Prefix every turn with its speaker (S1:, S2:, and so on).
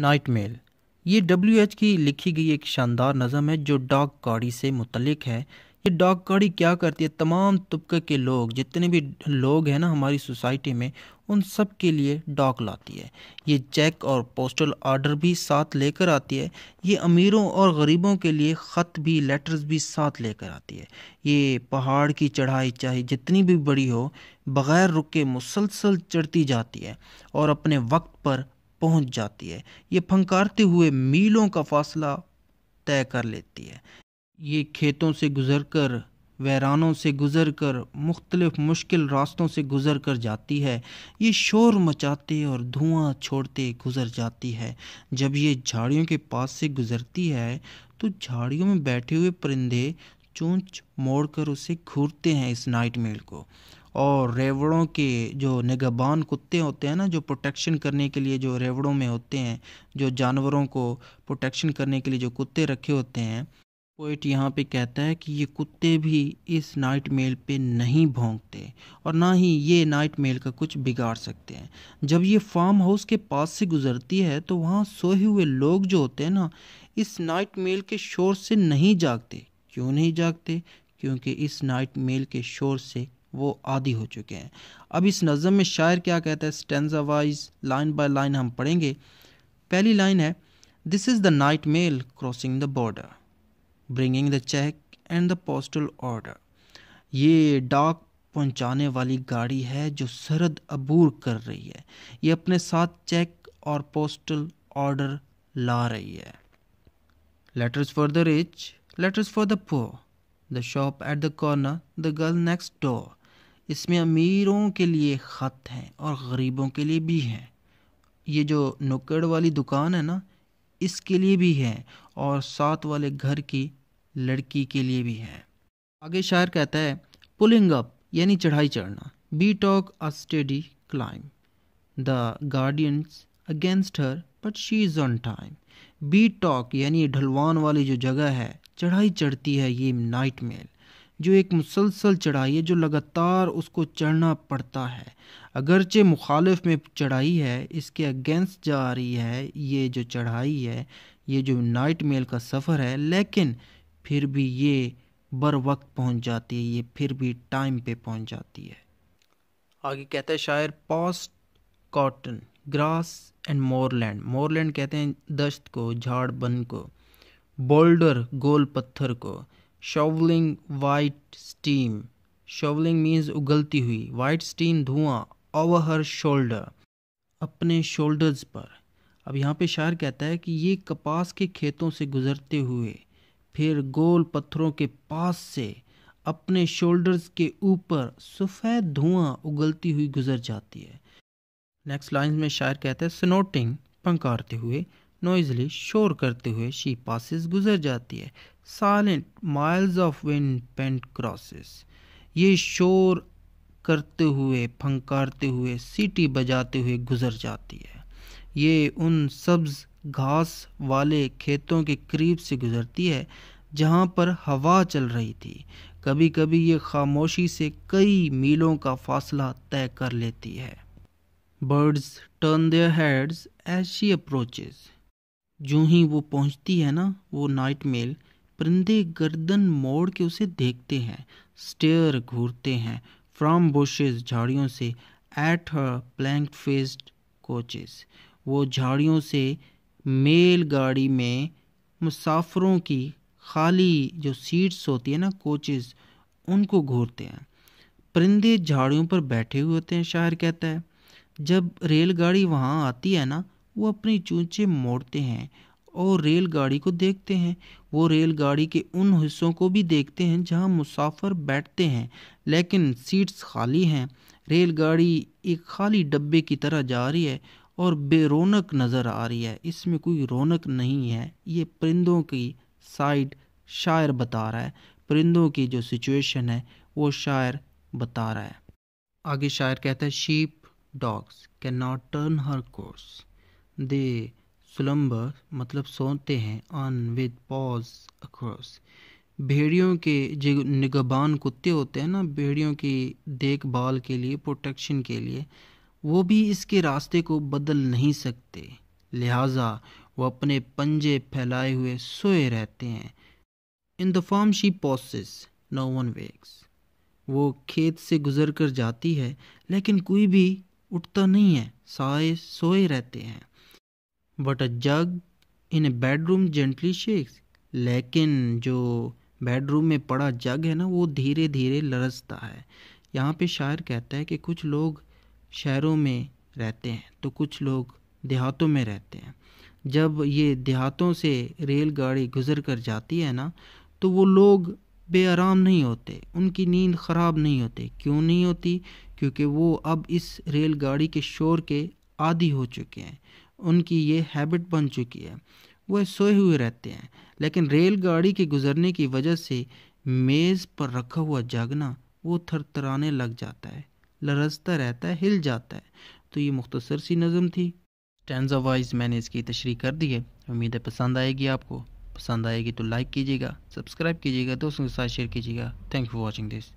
S1: night mail ये W H की लिखी गई एक शानदार नज़म है जो डॉग गाड़ी से मुतलिक है ये डॉग गाड़ी क्या करती है तमाम तबके के लोग जितने भी लोग हैं ना हमारी सोसाइटी में उन सब के लिए डॉग लाती है ये चेक और पोस्टल ऑर्डर भी साथ लेकर आती है ये अमीरों और गरीबों के लिए ख़त भी लेटर्स भी साथ लेकर आती है ये पहाड़ की चढ़ाई चाहे जितनी भी बड़ी हो बग़ैर रुके मुसलसल चढ़ती जाती है और अपने वक्त पर पहुंच जाती है ये फंकारते हुए मीलों का फासला तय कर लेती है ये खेतों से गुजर कर वैरानों से गुज़र कर मुख्तलिफ मुश्किल रास्तों से गुज़र कर जाती है ये शोर मचाते और धुआं छोड़ते गुज़र जाती है जब ये झाड़ियों के पास से गुज़रती है तो झाड़ियों में बैठे हुए परिंदे चूंच मोड़कर उसे घूरते हैं इस नाइट मेल को और रेवड़ों के जो निगबान कुत्ते होते हैं ना जो प्रोटेक्शन करने के लिए जो रेवड़ों में होते हैं जो जानवरों को प्रोटेक्शन करने के लिए जो कुत्ते रखे होते हैं पोइट यहाँ पे कहता है कि ये कुत्ते भी इस नाइट मेल पे नहीं भोंकते और ना ही ये नाइट मेल का कुछ बिगाड़ सकते हैं जब ये फार्म हाउस के पास से गुजरती है तो वहाँ सोए हुए लोग जो होते हैं ना इस नाइट मेल के शोर से नहीं जागते क्यों नहीं जागते क्योंकि इस नाइट मेल के शोर से वो आदि हो चुके हैं अब इस नज़म में शायर क्या कहता है stanza wise line by line हम पढ़ेंगे पहली लाइन है this is the night mail crossing the border bringing the cheque and the postal order ये डाक पहुंचाने वाली गाड़ी है जो सरद अबूर कर रही है ये अपने साथ चेक और पोस्टल ऑर्डर ला रही है letters for the rich letters for the poor the shop at the corner the girl next door इसमें अमीरों के लिए ख़त हैं और गरीबों के लिए भी हैं ये जो नुक्कड़ वाली दुकान है ना इसके लिए भी है और साथ वाले घर की लड़की के लिए भी है आगे शायर कहता है पुलिंग अप यानी चढ़ाई चढ़ना Beattock a steady climb the gradient's against her but she is on time Beattock यानी ढलवान वाली जो जगह है चढ़ाई चढ़ती है ये नाइट मेल जो एक मुसलसल चढ़ाई है जो लगातार उसको चढ़ना पड़ता है अगरचे मुखालफ में चढ़ाई है इसके अगेंस्ट जा रही है ये जो चढ़ाई है ये जो नाइट मेल का सफ़र है लेकिन फिर भी ये बर वक्त पहुँच जाती है ये फिर भी टाइम पे पहुँच जाती है आगे कहते हैं शायर past cotton grass and moorland moorland कहते हैं दश्त को झाड़ बन को बोल्डर गोल पत्थर को shovelling white steam shovelling means उगलती हुई वाइट स्टीम धुआं ओवर हर शोल्डर अपने शोल्डर्स पर अब यहाँ पे शायर कहता है कि ये कपास के खेतों से गुजरते हुए फिर गोल पत्थरों के पास से अपने शोल्डर्स के ऊपर सफ़ेद धुआं उगलती हुई गुजर जाती है नेक्स्ट लाइन में शायर कहता है स्नोटिंग पंकारते हुए नोइजली शोर करते हुए शी पासिस गुजर जाती है silent miles of wind bent crosses ये शोर करते हुए फंकारते हुए सीटी बजाते हुए गुजर जाती है ये उन सब्ज घास वाले खेतों के करीब से गुजरती है जहाँ पर हवा चल रही थी कभी कभी ये खामोशी से कई मीलों का फासला तय कर लेती है birds turn their heads as she approaches जो ही वो पहुंचती है ना वो नाइट मेल परिंदे गर्दन मोड़ के उसे देखते हैं स्टेयर घूरते हैं फ्राम बुशेज झाड़ियों से at her blank faced coaches वो झाड़ियों से मेल गाड़ी में मुसाफरों की खाली जो सीट्स होती है ना कोचेस उनको घूरते हैं परिंदे झाड़ियों पर बैठे हुए होते हैं शायर कहता है जब रेलगाड़ी वहाँ आती है ना वो अपनी चूँचे मोड़ते हैं और रेलगाड़ी को देखते हैं वो रेलगाड़ी के उन हिस्सों को भी देखते हैं जहाँ मुसाफिर बैठते हैं लेकिन सीट्स खाली हैं रेलगाड़ी एक खाली डब्बे की तरह जा रही है और बेरोनक नज़र आ रही है इसमें कोई रौनक नहीं है ये परिंदों की साइड शायर बता रहा है परिंदों की जो सिचुएशन है वो शायर बता रहा है आगे शायर कहता है sheep dogs cannot turn her course they slumber मतलब सोते हैं ऑन विद पॉज अक्रॉस भेड़ियों के जो निगबान कुत्ते होते हैं ना भेड़ियों की देखभाल के लिए प्रोटेक्शन के लिए वो भी इसके रास्ते को बदल नहीं सकते लिहाजा वो अपने पंजे फैलाए हुए सोए रहते हैं in the farm she passes no one wakes वो खेत से गुजर कर जाती है लेकिन कोई भी उठता नहीं है साए सोए रहते हैं but a jug in a bedroom gently shakes लेकिन जो बेडरूम में पड़ा जग है ना वो धीरे धीरे लरसता है यहाँ पे शायर कहता है कि कुछ लोग शहरों में रहते हैं तो कुछ लोग देहातों में रहते हैं जब ये देहातों से रेलगाड़ी गुजर कर जाती है ना तो वो लोग बेआराम नहीं होते उनकी नींद ख़राब नहीं होती क्यों नहीं होती क्योंकि वो अब इस रेलगाड़ी के शोर के आदि हो चुके हैं उनकी ये हैबिट बन चुकी है वह सोए हुए रहते हैं लेकिन रेलगाड़ी के गुजरने की वजह से मेज़ पर रखा हुआ जागना वो थरथराने लग जाता है लरजता रहता है हिल जाता है तो ये मुख्तसर सी नज़म थी टैंजा वाइज मैंने इसकी तशरी कर दी है उम्मीद है पसंद आएगी आपको पसंद आएगी तो लाइक कीजिएगा सब्सक्राइब कीजिएगा दोस्तों के साथ शेयर कीजिएगा thank you for watching this